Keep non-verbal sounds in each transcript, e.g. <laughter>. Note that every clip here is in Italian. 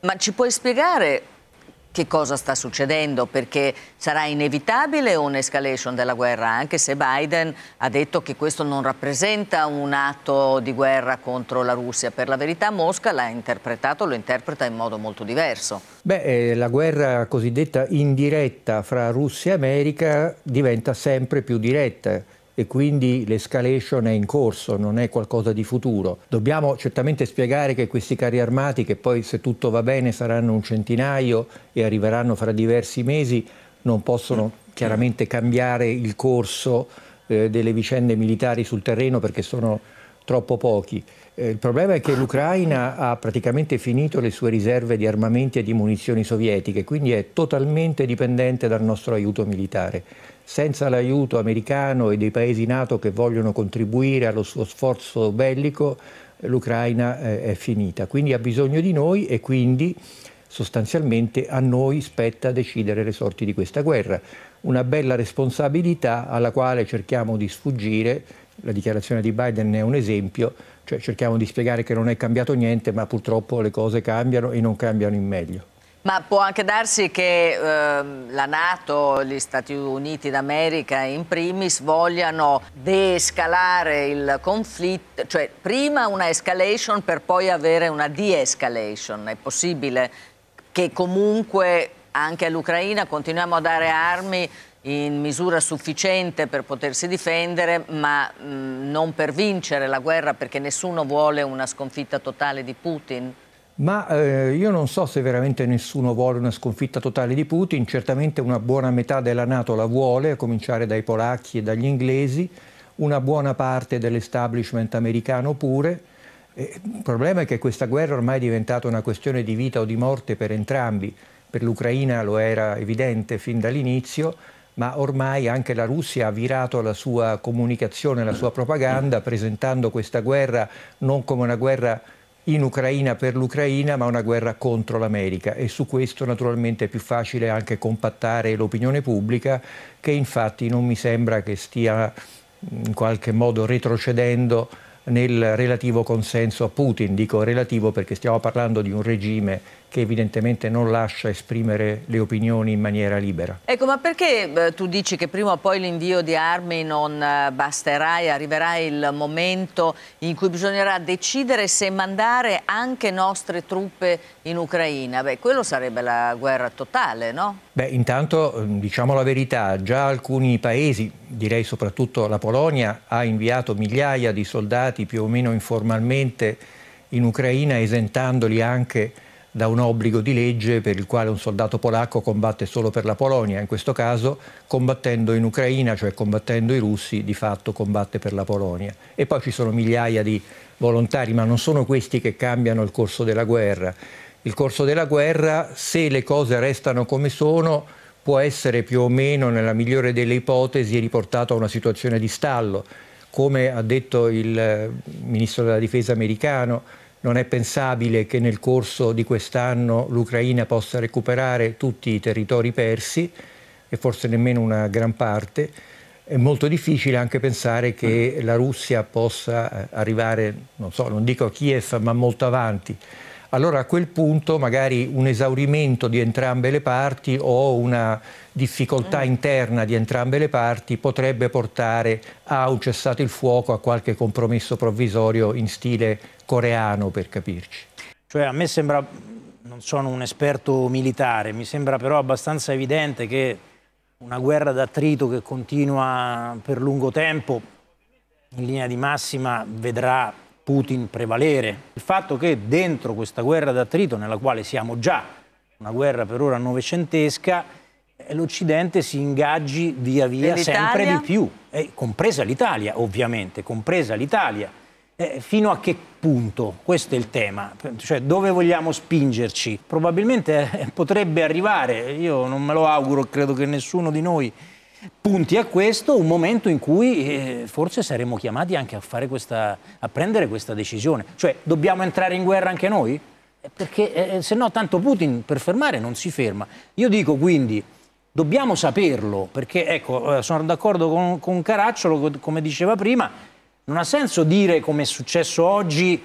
Ma ci puoi spiegare che cosa sta succedendo? Perché sarà inevitabile un'escalation della guerra, anche se Biden ha detto che questo non rappresenta un atto di guerra contro la Russia. Per la verità Mosca l'ha interpretato, lo interpreta in modo molto diverso. Beh, eh, la guerra cosiddetta indiretta fra Russia e America diventa sempre più diretta e quindi l'escalation è in corso, non è qualcosa di futuro. Dobbiamo certamente spiegare che questi carri armati, che poi se tutto va bene saranno un centinaio e arriveranno fra diversi mesi, non possono mm. chiaramente cambiare il corso eh, delle vicende militari sul terreno perché sono troppo pochi. Eh, il problema è che l'Ucraina ha praticamente finito le sue riserve di armamenti e di munizioni sovietiche, quindi è totalmente dipendente dal nostro aiuto militare senza l'aiuto americano e dei paesi NATO che vogliono contribuire allo suo sforzo bellico, l'Ucraina eh, è finita. Quindi ha bisogno di noi e quindi sostanzialmente a noi spetta decidere le sorti di questa guerra. Una bella responsabilità alla quale cerchiamo di sfuggire, la dichiarazione di Biden è un esempio, cioè cerchiamo di spiegare che non è cambiato niente, ma purtroppo le cose cambiano e non cambiano in meglio. Ma può anche darsi che eh, la Nato, gli Stati Uniti d'America in primis, vogliano deescalare il conflitto, cioè prima una escalation per poi avere una de-escalation. È possibile che comunque anche all'Ucraina continuiamo a dare armi in misura sufficiente per potersi difendere, ma mh, non per vincere la guerra perché nessuno vuole una sconfitta totale di Putin? Ma eh, io non so se veramente nessuno vuole una sconfitta totale di Putin, certamente una buona metà della Nato la vuole, a cominciare dai polacchi e dagli inglesi, una buona parte dell'establishment americano pure. Eh, il problema è che questa guerra ormai è diventata una questione di vita o di morte per entrambi. Per l'Ucraina lo era evidente fin dall'inizio, ma ormai anche la Russia ha virato la sua comunicazione, la sua propaganda, presentando questa guerra non come una guerra in Ucraina per l'Ucraina, ma una guerra contro l'America e su questo naturalmente è più facile anche compattare l'opinione pubblica che infatti non mi sembra che stia in qualche modo retrocedendo nel relativo consenso a Putin. Dico relativo perché stiamo parlando di un regime che evidentemente non lascia esprimere le opinioni in maniera libera. Ecco, ma perché tu dici che prima o poi l'invio di armi non eh, basterà e arriverà il momento in cui bisognerà decidere se mandare anche nostre truppe in Ucraina? Beh, quello sarebbe la guerra totale, no? Beh, intanto ehm, diciamo la verità, già alcuni paesi, direi soprattutto la Polonia, ha inviato migliaia di soldati più o meno informalmente in Ucraina esentandoli anche da un obbligo di legge per il quale un soldato polacco combatte solo per la Polonia, in questo caso combattendo in Ucraina, cioè combattendo i russi, di fatto combatte per la Polonia. E poi ci sono migliaia di volontari, ma non sono questi che cambiano il corso della guerra il corso della guerra, se le cose restano come sono, può essere più o meno, nella migliore delle ipotesi, riportato a una situazione di stallo. Come ha detto il eh, ministro della difesa americano, non è pensabile che nel corso di quest'anno l'Ucraina possa recuperare tutti i territori persi e forse nemmeno una gran parte. È molto difficile anche pensare che la Russia possa eh, arrivare, non so, non dico a Kiev, ma molto avanti allora a quel punto magari un esaurimento di entrambe le parti o una difficoltà mm. interna di entrambe le parti potrebbe portare a un cessato il fuoco, a qualche compromesso provvisorio in stile coreano per capirci. Cioè a me sembra, non sono un esperto militare, mi sembra però abbastanza evidente che una guerra d'attrito che continua per lungo tempo in linea di massima vedrà Putin prevalere. Il fatto che dentro questa guerra d'attrito, nella quale siamo già, una guerra per ora novecentesca, eh, l'Occidente si ingaggi via via sempre di più, eh, compresa l'Italia ovviamente, compresa l'Italia. Eh, fino a che punto? Questo è il tema, cioè dove vogliamo spingerci? Probabilmente eh, <laughs> potrebbe arrivare, io non me lo auguro, credo che nessuno di noi punti a questo un momento in cui eh, forse saremo chiamati anche a, questa, a, prendere questa decisione. Cioè, dobbiamo entrare in guerra anche noi? Eh, perché eh, eh, se no tanto Putin per fermare non si ferma. Io dico quindi, dobbiamo saperlo, perché ecco, eh, sono d'accordo con, con Caracciolo, come diceva prima, non ha senso dire, come è successo oggi,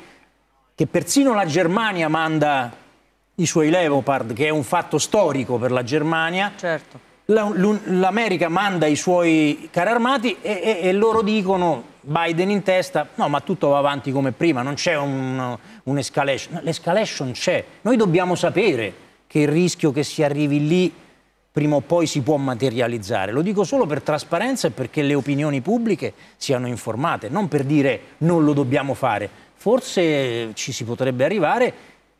che persino la Germania manda i suoi Leopard, che è un fatto storico per la Germania. Certo l'America manda i suoi carri armati e, e, e, loro dicono, Biden in testa, no ma tutto va avanti come prima, non c'è un'escalation. Un L'escalation c'è, noi dobbiamo sapere che il rischio che si arrivi lì prima o poi si può materializzare. Lo dico solo per trasparenza e perché le opinioni pubbliche siano informate, non per dire non lo dobbiamo fare. Forse ci si potrebbe arrivare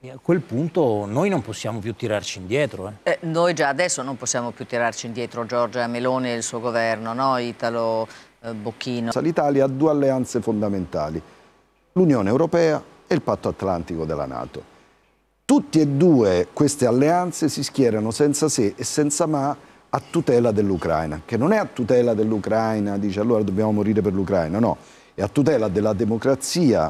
a quel punto noi non possiamo più tirarci indietro. Eh. Eh, noi già adesso non possiamo più tirarci indietro Giorgia Meloni e il suo governo, no? Italo eh, Bocchino. L'Italia ha due alleanze fondamentali, l'Unione Europea e il Patto Atlantico della Nato. Tutti e due queste alleanze si schierano senza se e senza ma a tutela dell'Ucraina, che non è a tutela dell'Ucraina, dice allora dobbiamo morire per l'Ucraina, no, è a tutela della democrazia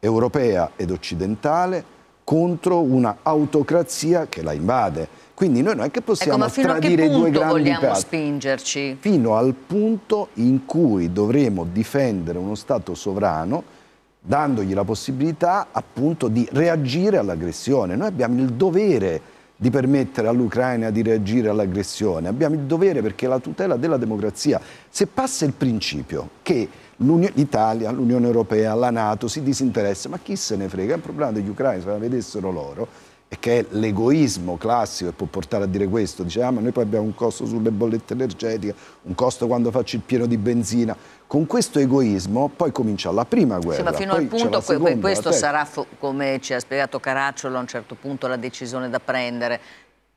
europea ed occidentale, contro una autocrazia che la invade. Quindi noi non è che ecco, possiamo ecco, tradire due grandi Ma fino a che punto vogliamo spingerci? Fino al punto in cui dovremo difendere uno Stato sovrano dandogli la possibilità appunto di reagire all'aggressione. Noi abbiamo il dovere di permettere all'Ucraina di reagire all'aggressione, abbiamo il dovere perché la tutela della democrazia, se passa il principio che l'Italia, l'Unione Europea, la Nato si disinteressa, ma chi se ne frega, è un problema degli ucraini, se la vedessero loro, e che è l'egoismo classico che può portare a dire questo, dice diciamo, ah ma noi poi abbiamo un costo sulle bollette energetiche, un costo quando faccio il pieno di benzina, con questo egoismo poi comincia la prima guerra. Sì, ma fino al punto, seconda, questo sarà, come ci ha spiegato Caracciolo, a un certo punto la decisione da prendere,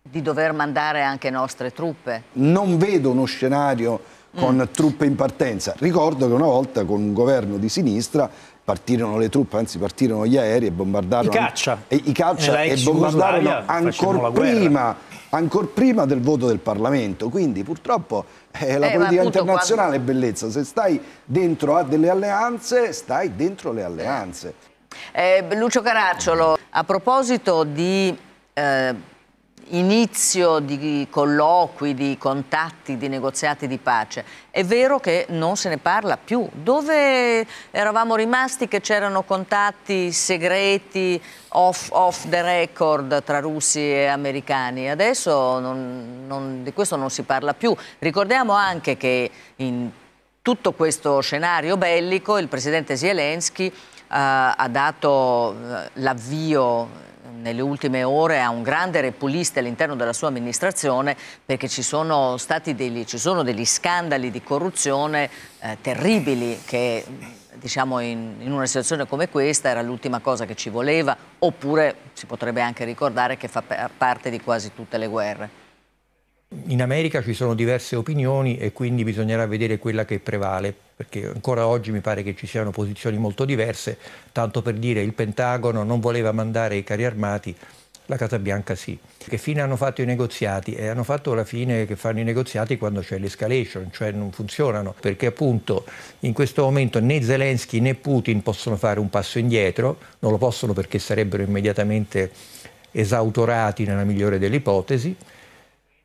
di dover mandare anche nostre truppe. Non vedo uno scenario con mm. truppe in partenza. Ricordo che una volta con un governo di sinistra partirono le truppe, anzi partirono gli aerei e bombardarono... I caccia. E, I caccia eh, e bombardarono ancora prima, ancor prima del voto del Parlamento. Quindi purtroppo eh, la eh, politica internazionale quando... è bellezza. Se stai dentro a delle alleanze, stai dentro le alleanze. Eh, Lucio Caracciolo, a proposito di eh, inizio di colloqui, di contatti, di negoziati di pace. È vero che non se ne parla più. Dove eravamo rimasti che c'erano contatti segreti, off, off, the record tra russi e americani? Adesso non, non, di questo non si parla più. Ricordiamo anche che in tutto questo scenario bellico il presidente Zelensky eh, ha dato eh, l'avvio nelle ultime ore a un grande repulista all'interno della sua amministrazione perché ci sono, stati degli, ci sono degli scandali di corruzione eh, terribili che diciamo in, in, una situazione come questa era l'ultima cosa che ci voleva oppure si potrebbe anche ricordare che fa parte di quasi tutte le guerre. In America ci sono diverse opinioni e quindi bisognerà vedere quella che prevale, perché ancora oggi mi pare che ci siano posizioni molto diverse, tanto per dire il Pentagono non voleva mandare i carri armati, la Casa Bianca sì. Che fine hanno fatto i negoziati? E eh, hanno fatto la fine che fanno i negoziati quando c'è l'escalation, cioè non funzionano, perché appunto in questo momento né Zelensky né Putin possono fare un passo indietro, non lo possono perché sarebbero immediatamente esautorati nella migliore delle ipotesi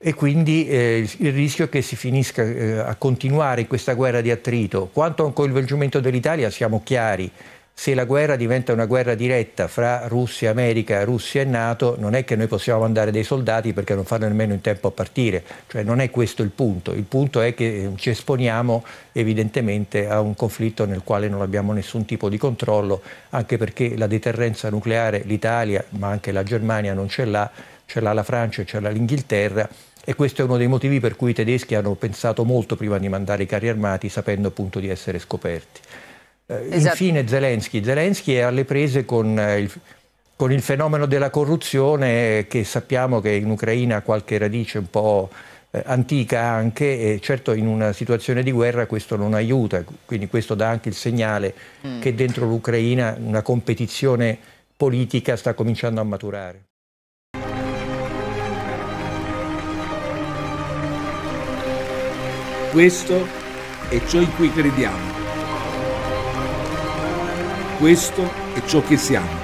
e quindi eh, il rischio è che si finisca eh, a continuare questa guerra di attrito. Quanto al coinvolgimento dell'Italia siamo chiari, se la guerra diventa una guerra diretta fra Russia, America, Russia e Nato, non è che noi possiamo mandare dei soldati perché non fanno nemmeno in tempo a partire, cioè non è questo il punto, il punto è che eh, ci esponiamo evidentemente a un conflitto nel quale non abbiamo nessun tipo di controllo, anche perché la deterrenza nucleare l'Italia, ma anche la Germania non ce l'ha, ce l'ha la Francia, e ce l'ha l'Inghilterra e questo è uno dei motivi per cui i tedeschi hanno pensato molto prima di mandare i carri armati, sapendo appunto di essere scoperti. Eh, esatto. Infine Zelensky. Zelensky è alle prese con eh, il, con il fenomeno della corruzione che sappiamo che in Ucraina ha qualche radice un po' eh, antica anche e certo in una situazione di guerra questo non aiuta, quindi questo dà anche il segnale mm. che dentro l'Ucraina una competizione politica sta cominciando a maturare. Questo è ciò in cui crediamo. Questo è ciò che siamo.